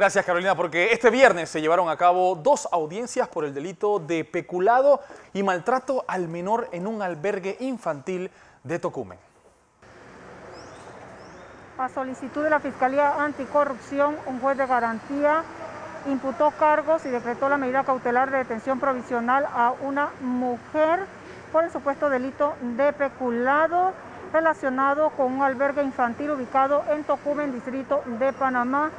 Gracias Carolina, porque este viernes se llevaron a cabo dos audiencias por el delito de peculado y maltrato al menor en un albergue infantil de Tocumen. A solicitud de la Fiscalía Anticorrupción, un juez de garantía imputó cargos y decretó la medida cautelar de detención provisional a una mujer por el supuesto delito de peculado relacionado con un albergue infantil ubicado en Tocumen, distrito de Panamá.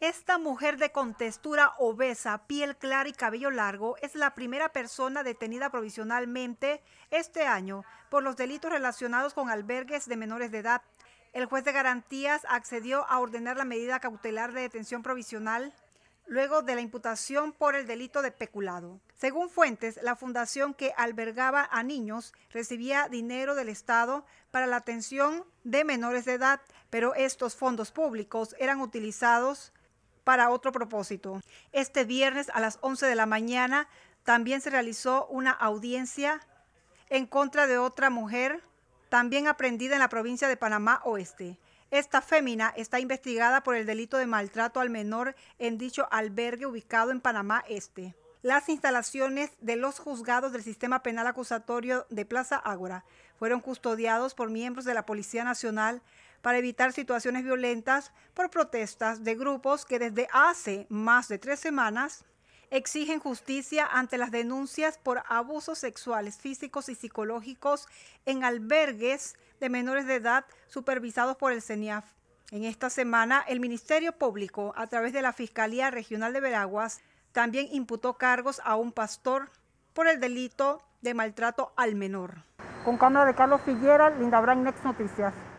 Esta mujer de contextura obesa, piel clara y cabello largo es la primera persona detenida provisionalmente este año por los delitos relacionados con albergues de menores de edad. El juez de garantías accedió a ordenar la medida cautelar de detención provisional luego de la imputación por el delito de peculado. Según fuentes, la fundación que albergaba a niños recibía dinero del Estado para la atención de menores de edad, pero estos fondos públicos eran utilizados para otro propósito. Este viernes a las 11 de la mañana también se realizó una audiencia en contra de otra mujer, también aprendida en la provincia de Panamá Oeste. Esta fémina está investigada por el delito de maltrato al menor en dicho albergue ubicado en Panamá Este. Las instalaciones de los juzgados del sistema penal acusatorio de Plaza Ágora fueron custodiados por miembros de la Policía Nacional para evitar situaciones violentas por protestas de grupos que desde hace más de tres semanas exigen justicia ante las denuncias por abusos sexuales, físicos y psicológicos en albergues de menores de edad supervisados por el CENIAF. En esta semana, el Ministerio Público, a través de la Fiscalía Regional de Veraguas, también imputó cargos a un pastor por el delito de maltrato al menor. Con cámara de Carlos Figuera, Linda Brand, Next Noticias.